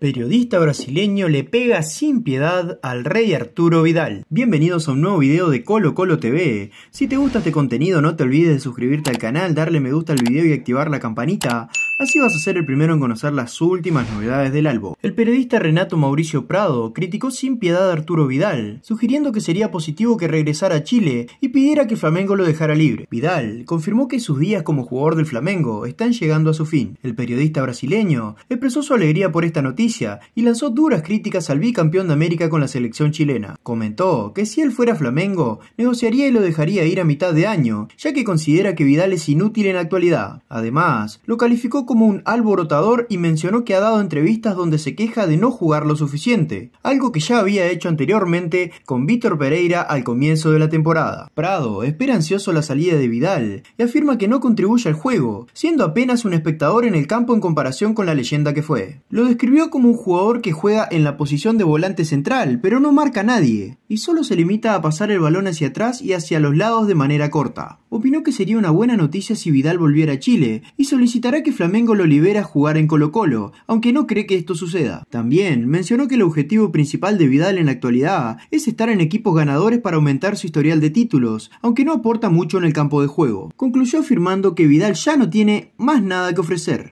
periodista brasileño le pega sin piedad al rey Arturo Vidal. Bienvenidos a un nuevo video de Colo Colo TV. Si te gusta este contenido no te olvides de suscribirte al canal, darle me gusta al video y activar la campanita Así vas a ser el primero en conocer las últimas novedades del álbum. El periodista Renato Mauricio Prado criticó sin piedad a Arturo Vidal, sugiriendo que sería positivo que regresara a Chile y pidiera que Flamengo lo dejara libre. Vidal confirmó que sus días como jugador del Flamengo están llegando a su fin. El periodista brasileño expresó su alegría por esta noticia y lanzó duras críticas al bicampeón de América con la selección chilena. Comentó que si él fuera Flamengo, negociaría y lo dejaría ir a mitad de año, ya que considera que Vidal es inútil en la actualidad. Además, lo calificó como un alborotador y mencionó que ha dado entrevistas donde se queja de no jugar lo suficiente, algo que ya había hecho anteriormente con Víctor Pereira al comienzo de la temporada. Prado espera ansioso la salida de Vidal y afirma que no contribuye al juego, siendo apenas un espectador en el campo en comparación con la leyenda que fue. Lo describió como un jugador que juega en la posición de volante central, pero no marca a nadie y solo se limita a pasar el balón hacia atrás y hacia los lados de manera corta. Opinó que sería una buena noticia si Vidal volviera a Chile y solicitará que Flamengo lo libera a jugar en Colo Colo, aunque no cree que esto suceda. También mencionó que el objetivo principal de Vidal en la actualidad es estar en equipos ganadores para aumentar su historial de títulos, aunque no aporta mucho en el campo de juego. Concluyó afirmando que Vidal ya no tiene más nada que ofrecer.